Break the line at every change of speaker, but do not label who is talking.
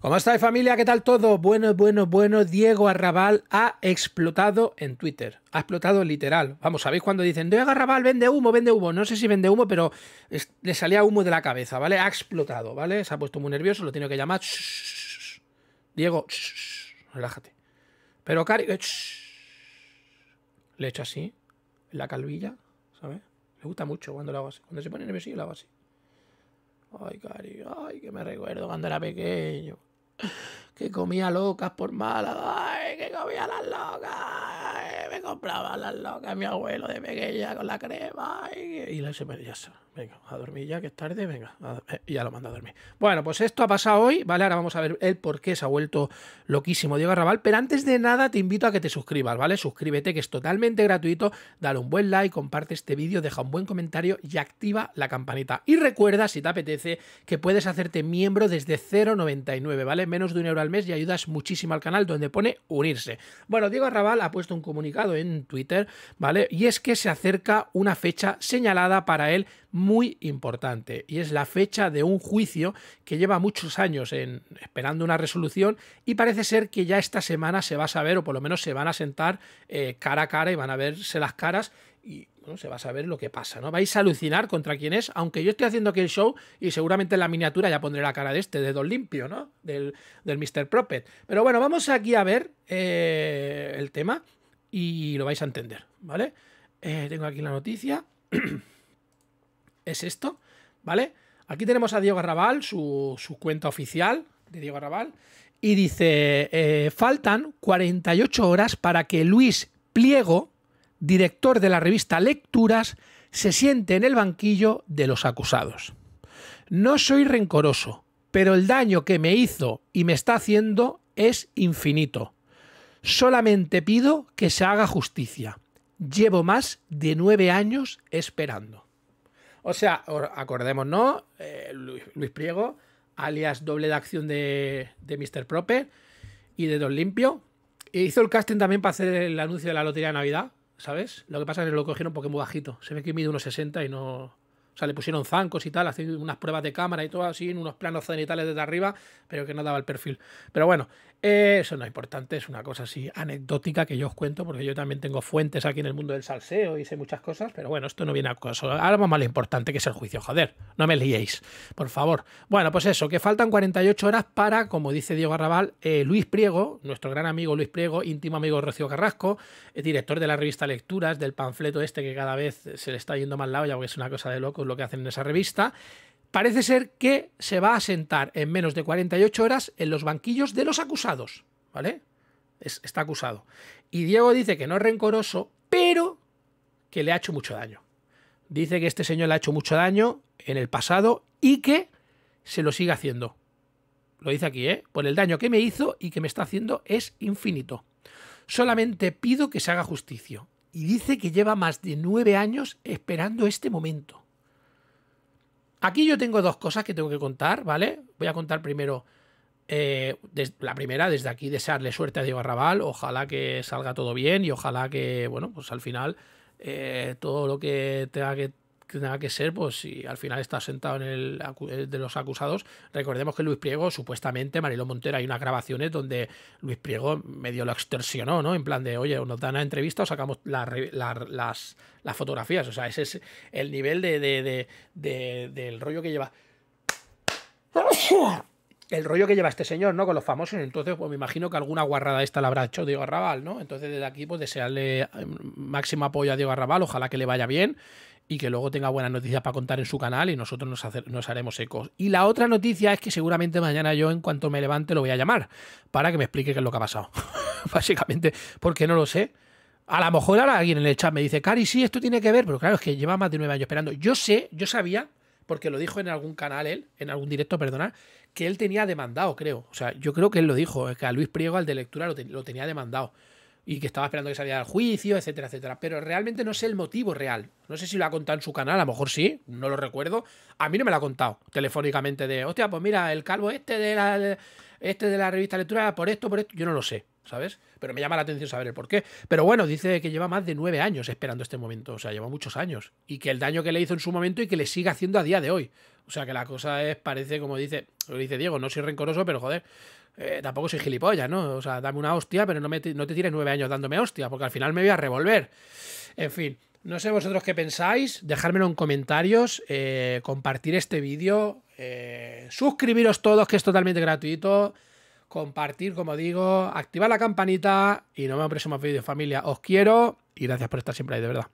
¿Cómo estáis familia? ¿Qué tal todo? Bueno, bueno, bueno, Diego Arrabal ha explotado en Twitter. Ha explotado literal. Vamos, ¿sabéis cuando dicen, Diego Arrabal vende humo, vende humo? No sé si vende humo, pero le salía humo de la cabeza, ¿vale? Ha explotado, ¿vale? Se ha puesto muy nervioso, lo tiene que llamar. Diego, relájate. Pero Cari... Eh, le echo así, en la calvilla, ¿sabes? Me gusta mucho cuando lo hago así. Cuando se pone nervioso, lo hago así. Ay, cariño, ay, que me recuerdo cuando era pequeño. Que comía locas por malas. Ay, que comía las locas compraba las locas mi abuelo de pequeña con la crema. Y, la se ya venga, a dormir ya que es tarde, venga, eh, ya lo manda a dormir. Bueno, pues esto ha pasado hoy, ¿vale? Ahora vamos a ver el por qué se ha vuelto loquísimo Diego Arrabal, pero antes de nada te invito a que te suscribas, ¿vale? Suscríbete, que es totalmente gratuito, dale un buen like, comparte este vídeo, deja un buen comentario y activa la campanita. Y recuerda, si te apetece, que puedes hacerte miembro desde 0,99, ¿vale? Menos de un euro al mes y ayudas muchísimo al canal donde pone unirse. Bueno, Diego Arrabal ha puesto un comunicado en Twitter, ¿vale? Y es que se acerca una fecha señalada para él muy importante y es la fecha de un juicio que lleva muchos años en, esperando una resolución y parece ser que ya esta semana se va a saber o por lo menos se van a sentar eh, cara a cara y van a verse las caras y bueno, se va a saber lo que pasa, ¿no? Vais a alucinar contra quién es, aunque yo estoy haciendo aquí el show y seguramente en la miniatura ya pondré la cara de este, dedo Limpio, ¿no? Del, Mr. Prophet. Pero bueno, vamos aquí a ver eh, el tema y lo vais a entender, ¿vale? Eh, tengo aquí la noticia. es esto, ¿vale? Aquí tenemos a Diego Arrabal, su, cuenta oficial de Diego Arrabal, y dice, eh, faltan 48 horas para que Luis Pliego, director de la revista Lecturas, se siente en el banquillo de los acusados. No soy rencoroso, pero el daño que me hizo y me está haciendo es infinito. Solamente pido que se haga justicia. Llevo más de nueve años esperando. O sea, acordémonos, eh, Luis, Priego, alias doble de acción de, de Mr. Proper y de Don Limpio, e hizo el casting también para hacer el anuncio de la lotería de Navidad, ¿sabes? Lo que pasa es que lo cogieron porque es muy bajito. Se ve que mide unos 60 y no, o sea, le pusieron zancos y tal, haciendo unas pruebas de cámara y todo así, en unos planos cenitales desde arriba, pero que no daba el perfil. Pero bueno, eh, eso no es importante, es una cosa así anecdótica que yo os cuento, porque yo también tengo fuentes aquí en el mundo del salseo y sé muchas cosas, pero bueno, esto no viene a caso. Ahora vamos a lo importante que es el juicio, joder, no me liéis, por favor. Bueno, pues eso, que faltan 48 horas para, como dice Diego Arrabal, eh, Luis Priego, nuestro gran amigo Luis Priego, íntimo amigo Rocío Carrasco, eh, director de la revista Lecturas, del panfleto este que cada vez se le está yendo más lado, ya porque es una cosa de loco lo que hacen en esa revista, parece ser que se va a sentar en menos de 48 horas en los banquillos de los acusados, ¿vale? está acusado. Y Diego dice que no es rencoroso, pero que le ha hecho mucho daño. Dice que este señor le ha hecho mucho daño en el pasado y que se lo sigue haciendo. Lo dice aquí, ¿eh? Por el daño que me hizo y que me está haciendo es infinito. Solamente pido que se haga justicia. Y dice que lleva más de nueve años esperando este momento. Aquí yo tengo dos cosas que tengo que contar, ¿vale? Voy a contar primero eh, la primera, desde aquí, desearle suerte a Diego Arrabal. Ojalá que salga todo bien y ojalá que, bueno, pues al final eh, todo lo que tenga que que tenga que ser, pues si al final está sentado en el eh, de los acusados, recordemos que Luis Priego, supuestamente, Marilo Montero, hay unas grabaciones donde Luis Priego medio lo extorsionó, ¿no? En plan de, oye, nos dan una entrevista o sacamos las, las, fotografías. O sea, ese es el nivel de, del rollo que lleva. el rollo que lleva este señor, ¿no? Con los famosos. Entonces, pues me imagino que alguna guarrada esta la habrá hecho Diego Arrabal, ¿no? Entonces, desde aquí, pues desearle eh, máximo apoyo a Diego Arrabal. Ojalá que le vaya bien y que luego tenga buenas noticias para contar en su canal y nosotros nos, haremos ecos. Y la otra noticia es que seguramente mañana yo en cuanto me levante lo voy a llamar para que me explique qué es lo que ha pasado. Básicamente, porque no lo sé. A lo mejor ahora alguien en el chat me dice, Cari, sí, esto tiene que ver, pero claro, es que lleva más de nueve años esperando. Yo sé, yo sabía, porque lo dijo en algún canal él, en algún directo, perdona, que él tenía demandado, creo. O sea, yo creo que él lo dijo, que a Luis Priego, al de lectura, lo tenía demandado y que estaba esperando que saliera al juicio, etcétera, etcétera. Pero realmente no sé el motivo real. No sé si lo ha contado en su canal, a lo mejor sí, no lo recuerdo. A mí no me lo ha contado telefónicamente de, hostia, pues mira, el calvo este de la, este de la revista Lectura, por esto, por esto, yo no lo sé, ¿sabes? Pero me llama la atención saber el por qué. Pero bueno, dice que lleva más de nueve años esperando este momento, o sea, lleva muchos años. Y que el daño que le hizo en su momento y que le sigue haciendo a día de hoy. O sea, que la cosa es, parece, como dice, lo dice Diego, no soy rencoroso, pero joder, eh, tampoco soy gilipollas, ¿no? O sea, dame una hostia, pero no, me te tires nueve años dándome hostia, porque al final me voy a revolver. En fin, no sé vosotros qué pensáis, dejármelo en comentarios, eh, compartir este vídeo, eh, suscribiros todos, que es totalmente gratuito, compartir, como digo, activar la campanita y nos vemos en próximos vídeos, familia. Os quiero y gracias por estar siempre ahí, de verdad.